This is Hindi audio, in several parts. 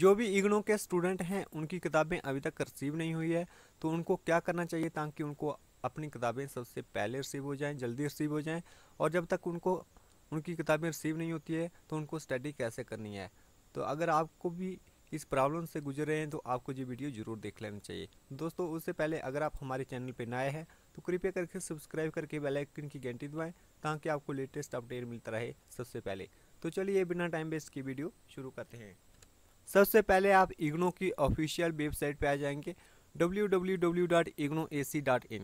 जो भी इग्नो के स्टूडेंट हैं उनकी किताबें अभी तक रिसीव नहीं हुई है तो उनको क्या करना चाहिए ताकि उनको अपनी किताबें सबसे पहले रिसीव हो जाएं जल्दी रिसीव हो जाएं और जब तक उनको उनकी किताबें रिसीव नहीं होती है तो उनको स्टडी कैसे करनी है तो अगर आपको भी इस प्रॉब्लम से गुजर रहे हैं तो आपको ये वीडियो ज़रूर देख लेना चाहिए दोस्तों उससे पहले अगर आप हमारे चैनल पर नए हैं तो कृपया करके सब्सक्राइब करके बेल आइकन की घंटी दबाएं ताकि आपको लेटेस्ट अपडेट मिलता रहे सबसे पहले तो चलिए बिना टाइम वेस्ट की वीडियो शुरू करते हैं सबसे पहले आप इग्नो की ऑफिशियल वेबसाइट पे आ जाएंगे www.ignoac.in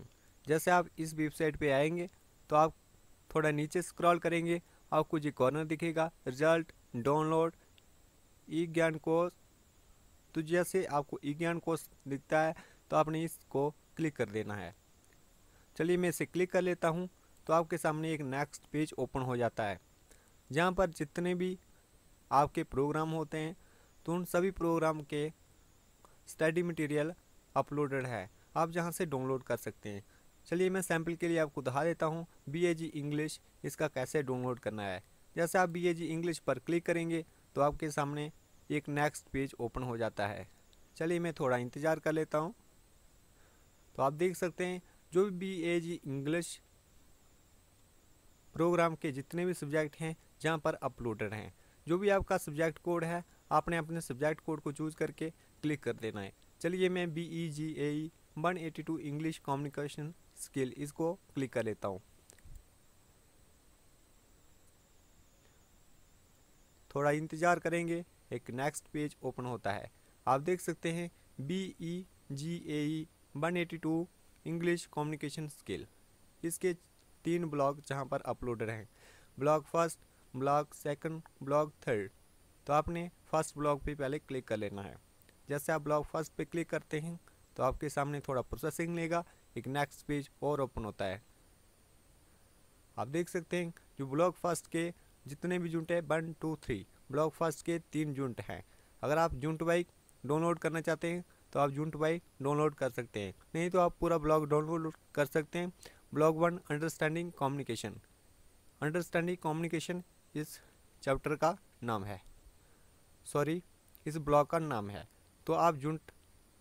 जैसे आप इस वेबसाइट पे आएंगे तो आप थोड़ा नीचे स्क्रॉल करेंगे आपको ये कॉर्नर दिखेगा रिजल्ट डाउनलोड ई ज्ञान कोर्स तो जैसे आपको ई ज्ञान कोर्स दिखता है तो आपने इसको क्लिक कर देना है चलिए मैं इसे क्लिक कर लेता हूँ तो आपके सामने एक नेक्स्ट पेज ओपन हो जाता है जहाँ पर जितने भी आपके प्रोग्राम होते हैं तो उन सभी प्रोग्राम के स्टडी मटेरियल अपलोडेड है आप जहाँ से डाउनलोड कर सकते हैं चलिए मैं सैम्पल के लिए आपको दिखा देता हूँ बी ए जी इंग्लिश इसका कैसे डाउनलोड करना है जैसे आप बी ए जी इंग्लिश पर क्लिक करेंगे तो आपके सामने एक नेक्स्ट पेज ओपन हो जाता है चलिए मैं थोड़ा इंतज़ार कर लेता हूँ तो आप देख सकते हैं जो भी B A G English program के जितने भी सब्जेक्ट हैं जहाँ पर अपलोडेड हैं जो भी आपका सब्जेक्ट कोड है आपने अपने सब्जेक्ट कोड को चूज करके क्लिक कर देना है चलिए मैं B E G A one eighty two English communication skill इसको क्लिक कर लेता हूँ थोड़ा इंतज़ार करेंगे एक नेक्स्ट पेज ओपन होता है आप देख सकते हैं B E G A one eighty two English communication skill इसके तीन ब्लॉग जहाँ पर अपलोड हैं block first block second block third तो आपने फर्स्ट ब्लॉक पे पहले क्लिक कर लेना है जैसे आप ब्लॉक फर्स्ट पे क्लिक करते हैं तो आपके सामने थोड़ा प्रोसेसिंग लेगा एक नेक्स्ट पेज और ओपन होता है आप देख सकते हैं जो ब्लॉक फर्स्ट के जितने भी जुंट हैं one two three block first के तीन जुंट हैं अगर आप जुंट बाइक डाउनलोड करना चाहते हैं तो आप जुंट बाइक डाउनलोड कर सकते हैं नहीं तो आप पूरा ब्लॉग डाउनलोड कर सकते हैं block one understanding communication understanding communication इस चैप्टर का नाम है सॉरी इस ब्लॉग का नाम है तो आप जुंट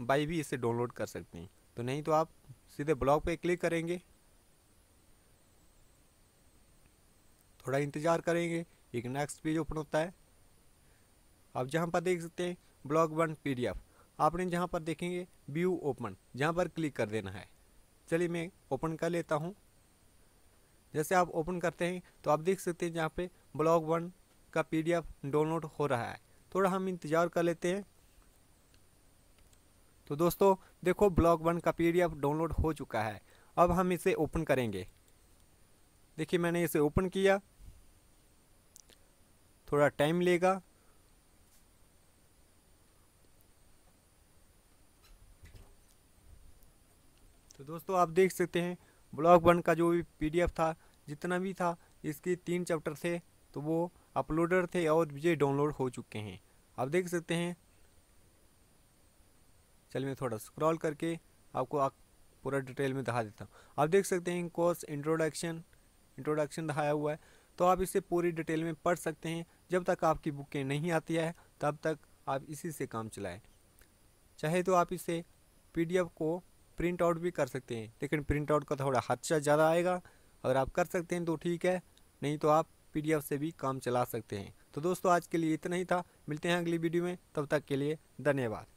बाई भी इसे डाउनलोड कर सकते हैं तो नहीं तो आप सीधे ब्लॉग पे क्लिक करेंगे थोड़ा इंतज़ार करेंगे एक नेक्स्ट पेज ओपन होता है आप जहाँ पर देख सकते हैं ब्लॉग वन पी आपने जहाँ पर देखेंगे व्यू ओपन जहाँ पर क्लिक कर देना है चलिए मैं ओपन कर लेता हूँ जैसे आप ओपन करते हैं तो आप देख सकते हैं जहाँ पे ब्लॉग वन का पीडीएफ डाउनलोड हो रहा है थोड़ा हम इंतज़ार कर लेते हैं तो दोस्तों देखो ब्लॉक वन का पी डाउनलोड हो चुका है अब हम इसे ओपन करेंगे देखिए मैंने इसे ओपन किया थोड़ा टाइम लेगा तो दोस्तों आप देख सकते हैं ब्लॉक वन का जो भी पीडीएफ था जितना भी था इसके तीन चैप्टर थे तो वो अपलोडर थे और ये डाउनलोड हो चुके हैं आप देख सकते हैं चल मैं थोड़ा स्क्रॉल करके आपको आप पूरा डिटेल में दिखा देता हूँ आप देख सकते हैं कोर्स इंट्रोडक्शन इंट्रोडक्शन दिखाया हुआ है तो आप इसे पूरी डिटेल में पढ़ सकते हैं जब तक आपकी बुकें नहीं आती है तब तक आप इसी से काम चलाएं चाहे तो आप इसे पीडीएफ को प्रिंट आउट भी कर सकते हैं लेकिन प्रिंट आउट का थोड़ा खर्चा ज़्यादा आएगा अगर आप कर सकते हैं तो ठीक है नहीं तो आप पीडीएफ से भी काम चला सकते हैं तो दोस्तों आज के लिए इतना ही था मिलते हैं अगली वीडियो में तब तक के लिए धन्यवाद